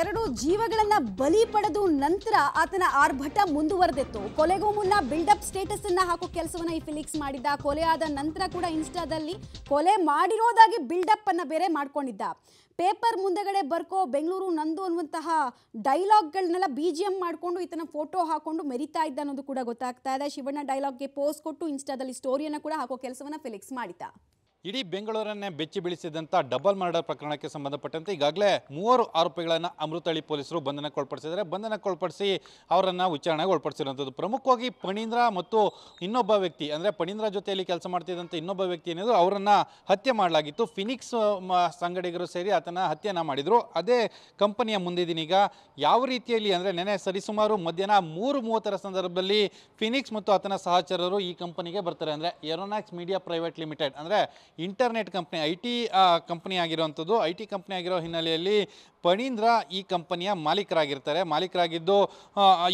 ಎರಡು ಜೀವಗಳನ್ನ ಬಲಿ ಪಡೆದು ನಂತರ ಆತನ ಆರ್ಭಟ ಮುಂದುವರೆದಿತ್ತು ಕೊಲೆಗೂ ಮುನ್ನ ಬಿಲ್ಡಪ್ ಸ್ಟೇಟಸ್ ಅನ್ನ ಹಾಕೋ ಕೆಲಸವನ್ನ ಈ ಫಿಲಿಕ್ಸ್ ಮಾಡಿದ್ದ ಕೊಲೆ ಆದ ನಂತರ ಕೂಡ ಇನ್ಸ್ಟಾದಲ್ಲಿ ಕೊಲೆ ಮಾಡಿರೋದಾಗಿ ಬಿಲ್ಡಪ್ ಅನ್ನ ಬೇರೆ ಮಾಡ್ಕೊಂಡಿದ್ದ ಪೇಪರ್ ಮುಂದೆಗಡೆ ಬರ್ಕೋ ಬೆಂಗಳೂರು ನಂದು ಅನ್ನುವಂತಹ ಡೈಲಾಗ್ಗಳನ್ನೆಲ್ಲ ಬಿ ಜಿ ಎಂ ಮಾಡಿಕೊಂಡು ಈತನ ಫೋಟೋ ಹಾಕೊಂಡು ಮೆರಿತಾ ಇದ್ದ ಅನ್ನೋದು ಕೂಡ ಗೊತ್ತಾಗ್ತಾ ಇದೆ ಶಿವಣ್ಣ ಡೈಲಾಗ್ಗೆ ಪೋಸ್ ಕೊಟ್ಟು ಇನ್ಸ್ಟಾದಲ್ಲಿ ಸ್ಟೋರಿಯನ್ನು ಕೂಡ ಹಾಕೋ ಕೆಲಸವನ್ನು ಫಿಲಿಕ್ಸ್ ಮಾಡಿದ್ದ ಇಡೀ ಬೆಂಗಳೂರನ್ನೇ ಬೆಚ್ಚಿ ಬೀಳಿಸಿದಂಥ ಡಬಲ್ ಮರ್ಡರ್ ಪ್ರಕರಣಕ್ಕೆ ಸಂಬಂಧಪಟ್ಟಂತೆ ಈಗಾಗಲೇ ಮೂವರು ಆರೋಪಿಗಳನ್ನು ಅಮೃತಹಳ್ಳಿ ಪೊಲೀಸರು ಬಂಧನಕ್ಕೆ ಒಳಪಡಿಸಿದ್ದಾರೆ ಬಂಧನಕ್ಕೆ ಒಳಪಡಿಸಿ ಅವರನ್ನು ವಿಚಾರಣೆಗೆ ಒಳಪಡಿಸಿರುವಂಥದ್ದು ಪ್ರಮುಖವಾಗಿ ಪಣೀಂದ್ರ ಮತ್ತು ಇನ್ನೊಬ್ಬ ವ್ಯಕ್ತಿ ಅಂದರೆ ಪಣೀಂದ್ರ ಜೊತೆಯಲ್ಲಿ ಕೆಲಸ ಮಾಡ್ತಿದ್ದಂಥ ಇನ್ನೊಬ್ಬ ವ್ಯಕ್ತಿ ಏನಿದ್ರು ಅವರನ್ನು ಹತ್ಯೆ ಮಾಡಲಾಗಿತ್ತು ಫಿನಿಕ್ಸ್ ಸಂಗಡಿಗರು ಸೇರಿ ಆತನ ಹತ್ಯೆಯನ್ನು ಮಾಡಿದರು ಅದೇ ಕಂಪನಿಯ ಮುಂದಿದ್ದೀನೀಗ ಯಾವ ರೀತಿಯಲ್ಲಿ ಅಂದರೆ ನೆನೆ ಸರಿಸುಮಾರು ಮಧ್ಯಾಹ್ನ ಮೂರು ಮೂವತ್ತರ ಸಂದರ್ಭದಲ್ಲಿ ಫಿನಿಕ್ಸ್ ಮತ್ತು ಆತನ ಸಹಚರರು ಈ ಕಂಪನಿಗೆ ಬರ್ತಾರೆ ಅಂದರೆ ಏರೋನಾಕ್ಸ್ ಮೀಡಿಯಾ ಪ್ರೈವೇಟ್ ಲಿಮಿಟೆಡ್ ಅಂದರೆ internet company I T company ಆಗಿರುವಂಥದ್ದು ಐ ಟಿ ಕಂಪ್ನಿ ಆಗಿರೋ ಹಿನ್ನೆಲೆಯಲ್ಲಿ ಪಣೀಂದ್ರ ಈ ಕಂಪನಿಯ ಮಾಲೀಕರಾಗಿರ್ತಾರೆ ಮಾಲೀಕರಾಗಿದ್ದು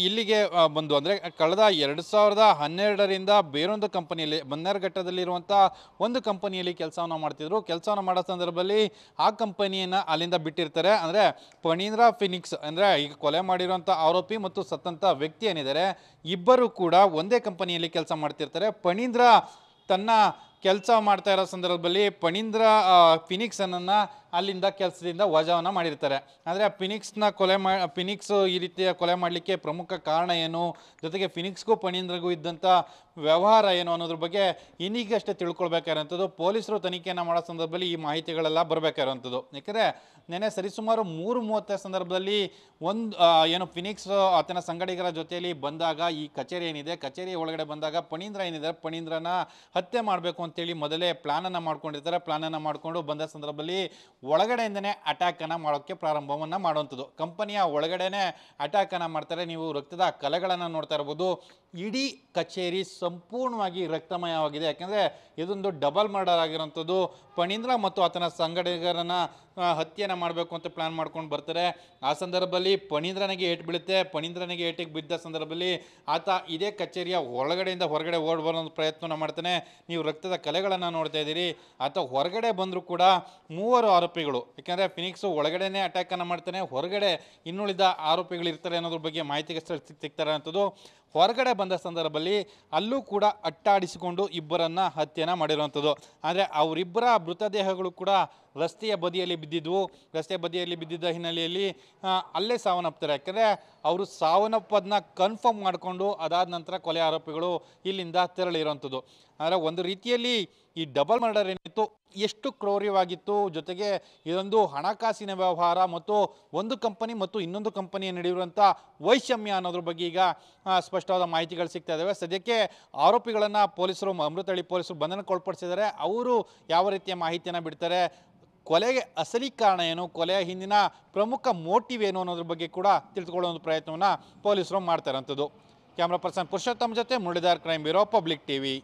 ಇಲ್ಲಿಗೆ ಬಂದು ಅಂದರೆ ಕಳೆದ ಎರಡು ಸಾವಿರದ ಹನ್ನೆರಡರಿಂದ ಬೇರೊಂದು ಕಂಪನಿಯಲ್ಲಿ ಬನ್ನೇರುಘಟ್ಟದಲ್ಲಿರುವಂಥ ಒಂದು ಕಂಪನಿಯಲ್ಲಿ ಕೆಲಸವನ್ನು ಮಾಡ್ತಿದ್ರು ಕೆಲಸವನ್ನು ಮಾಡೋ ಸಂದರ್ಭದಲ್ಲಿ ಆ ಕಂಪನಿಯನ್ನು ಅಲ್ಲಿಂದ ಬಿಟ್ಟಿರ್ತಾರೆ ಅಂದರೆ ಪಣೀಂದ್ರ ಫಿನಿಕ್ಸ್ ಅಂದರೆ ಈಗ ಕೊಲೆ ಮಾಡಿರುವಂಥ ಆರೋಪಿ ಮತ್ತು ಸತ್ತಂಥ ವ್ಯಕ್ತಿ ಏನಿದ್ದಾರೆ ಇಬ್ಬರು ಕೂಡ ಒಂದೇ ಕಂಪನಿಯಲ್ಲಿ ಕೆಲಸ ಮಾಡ್ತಿರ್ತಾರೆ ಪಣೀಂದ್ರ ತನ್ನ ಕೆಲಸ ಮಾಡ್ತಾ ಇರೋ ಸಂದರ್ಭದಲ್ಲಿ ಪಣೀಂದ್ರ ಫಿನಿಕ್ಸನ್ನು ಅಲ್ಲಿಂದ ಕೆಲಸದಿಂದ ವಜಾವನ್ನು ಮಾಡಿರ್ತಾರೆ ಫಿನಿಕ್ಸ್ ಫಿನಿಕ್ಸ್ನ ಕೊಲೆ ಮಾ ಫಿನಿಕ್ಸ್ ಈ ರೀತಿಯ ಕೊಲೆ ಮಾಡಲಿಕ್ಕೆ ಪ್ರಮುಖ ಕಾರಣ ಏನು ಜೊತೆಗೆ ಫಿನಿಕ್ಸ್ಗೂ ಪಣೀಂದ್ರಗೂ ಇದ್ದಂಥ ವ್ಯವಹಾರ ಏನು ಅನ್ನೋದ್ರ ಬಗ್ಗೆ ಇನ್ನೀಗಷ್ಟೇ ತಿಳ್ಕೊಳ್ಬೇಕಾಗಿರೋಂಥದ್ದು ಪೊಲೀಸರು ತನಿಖೆಯನ್ನು ಮಾಡೋ ಸಂದರ್ಭದಲ್ಲಿ ಈ ಮಾಹಿತಿಗಳೆಲ್ಲ ಬರಬೇಕಾಗಿರುವಂಥದ್ದು ಯಾಕಂದರೆ ನೆನೆ ಸರಿಸುಮಾರು ಮೂರು ಮೂವತ್ತರ ಸಂದರ್ಭದಲ್ಲಿ ಒಂದು ಏನು ಫಿನಿಕ್ಸ್ ಆತನ ಸಂಗಡಿಗರ ಜೊತೆಯಲ್ಲಿ ಬಂದಾಗ ಈ ಕಚೇರಿ ಏನಿದೆ ಕಚೇರಿ ಒಳಗಡೆ ಬಂದಾಗ ಪಣೀಂದ್ರ ಏನಿದೆ ಪಣೀಂದ್ರನ ಹತ್ಯೆ ಮಾಡಬೇಕು ಅಂತ ಅಂತೇಳಿ ಮೊದಲೇ ಪ್ಲಾನನ್ನು ಮಾಡ್ಕೊಂಡಿರ್ತಾರೆ ಪ್ಲಾನನ್ನು ಮಾಡಿಕೊಂಡು ಬಂದ ಸಂದರ್ಭದಲ್ಲಿ ಒಳಗಡೆಯಿಂದನೇ ಅಟ್ಯಾಕನ್ನು ಮಾಡೋಕ್ಕೆ ಪ್ರಾರಂಭವನ್ನು ಮಾಡುವಂಥದ್ದು ಕಂಪನಿಯ ಒಳಗಡೆನೇ ಅಟ್ಯಾಕನ್ನು ಮಾಡ್ತಾರೆ ನೀವು ರಕ್ತದ ಕಲೆಗಳನ್ನು ನೋಡ್ತಾ ಇರ್ಬೋದು ಇಡೀ ಕಚೇರಿ ಸಂಪೂರ್ಣವಾಗಿ ರಕ್ತಮಯವಾಗಿದೆ ಯಾಕೆಂದರೆ ಇದೊಂದು ಡಬಲ್ ಮರ್ಡರ್ ಆಗಿರೋಂಥದ್ದು ಪಣೀಂದ್ರ ಮತ್ತು ಆತನ ಸಂಘಟಕರನ್ನು ಹತ್ಯೆಯನ್ನು ಮಾಡಬೇಕು ಅಂತ ಪ್ಲಾನ್ ಮಾಡ್ಕೊಂಡು ಬರ್ತಾರೆ ಆ ಸಂದರ್ಭದಲ್ಲಿ ಪಣೀಂದ್ರನಿಗೆ ಏಟು ಬೀಳುತ್ತೆ ಪಣೀಂದ್ರನಿಗೆ ಏಟಿಗೆ ಬಿದ್ದ ಸಂದರ್ಭದಲ್ಲಿ ಆತ ಇದೇ ಕಚೇರಿಯ ಒಳಗಡೆಯಿಂದ ಹೊರಗಡೆ ಓಡ್ ಬರೋ ಪ್ರಯತ್ನ ಮಾಡ್ತಾನೆ ನೀವು ರಕ್ತದ ಕಲೆಗಳನ್ನು ನೋಡ್ತಾ ಇದ್ದೀರಿ ಅಥವಾ ಹೊರಗಡೆ ಬಂದರೂ ಕೂಡ ಮೂವರು ಆರೋಪಿಗಳು ಯಾಕೆಂದರೆ ಫಿನಿಕ್ಸು ಒಳಗಡೆನೇ ಅಟ್ಯಾಕನ್ನು ಮಾಡ್ತಾನೆ ಹೊರಗಡೆ ಇನ್ನುಳಿದ ಆರೋಪಿಗಳು ಇರ್ತಾರೆ ಅನ್ನೋದ್ರ ಬಗ್ಗೆ ಮಾಹಿತಿಗೆ ಸಿಗ್ತಾರೆ ಅಂಥದ್ದು ಹೊರಗಡೆ ಬಂದ ಸಂದರ್ಭದಲ್ಲಿ ಅಲ್ಲೂ ಕೂಡ ಅಟ್ಟಾಡಿಸಿಕೊಂಡು ಇಬ್ಬರನ್ನ ಹತ್ಯೆನ ಮಾಡಿರುವಂಥದ್ದು ಆದರೆ ಅವರಿಬ್ಬರ ಮೃತದೇಹಗಳು ಕೂಡ ರಸ್ತೆಯ ಬದಿಯಲ್ಲಿ ಬಿದ್ದಿದ್ವು ರಸ್ತೆಯ ಬದಿಯಲ್ಲಿ ಬಿದ್ದಿದ್ದ ಹಿನ್ನೆಲೆಯಲ್ಲಿ ಅಲ್ಲೇ ಸಾವನ್ನಪ್ತಾರೆ ಯಾಕಂದರೆ ಅವರು ಸಾವನ್ನಪ್ಪದನ್ನ ಕನ್ಫರ್ಮ್ ಮಾಡಿಕೊಂಡು ಅದಾದ ನಂತರ ಕೊಲೆ ಆರೋಪಿಗಳು ಇಲ್ಲಿಂದ ತೆರಳಿರುವಂಥದ್ದು ಆದರೆ ಒಂದು ರೀತಿಯಲ್ಲಿ ಈ ಡಬಲ್ ಮರ್ಡರ್ ಏನಿತ್ತು ಎಷ್ಟು ಕ್ರೌರ್ಯವಾಗಿತ್ತು ಜೊತೆಗೆ ಇದೊಂದು ಹಣಕಾಸಿನ ವ್ಯವಹಾರ ಮತ್ತು ಒಂದು ಕಂಪನಿ ಮತ್ತು ಇನ್ನೊಂದು ಕಂಪನಿಯ ನಡೆಯುವಂಥ ವೈಷಮ್ಯ ಅನ್ನೋದ್ರ ಬಗ್ಗೆ ಈಗ ಸ್ಪಷ್ಟವಾದ ಮಾಹಿತಿಗಳು ಸಿಗ್ತಾ ಇದ್ದಾವೆ ಸದ್ಯಕ್ಕೆ ಆರೋಪಿಗಳನ್ನು ಪೊಲೀಸರು ಅಮೃತಹಳ್ಳಿ ಪೊಲೀಸರು ಬಂಧನಕ್ಕೆ ಒಳಪಡಿಸಿದ್ದಾರೆ ಅವರು ಯಾವ ರೀತಿಯ ಮಾಹಿತಿಯನ್ನು ಬಿಡ್ತಾರೆ ಕೊಲೆಗೆ ಅಸಲಿ ಕಾರಣ ಏನು ಕೊಲೆಯ ಹಿಂದಿನ ಪ್ರಮುಖ ಮೋಟಿವ್ ಏನು ಅನ್ನೋದ್ರ ಬಗ್ಗೆ ಕೂಡ ತಿಳಿದುಕೊಳ್ಳೋ ಒಂದು ಪ್ರಯತ್ನವನ್ನು ಪೊಲೀಸರು ಮಾಡ್ತಾರಂಥದ್ದು ಕ್ಯಾಮ್ರಾ ಪರ್ಸನ್ ಪುರುಷೋತ್ತಮ್ ಜೊತೆ Muralidhar crime bureau public TV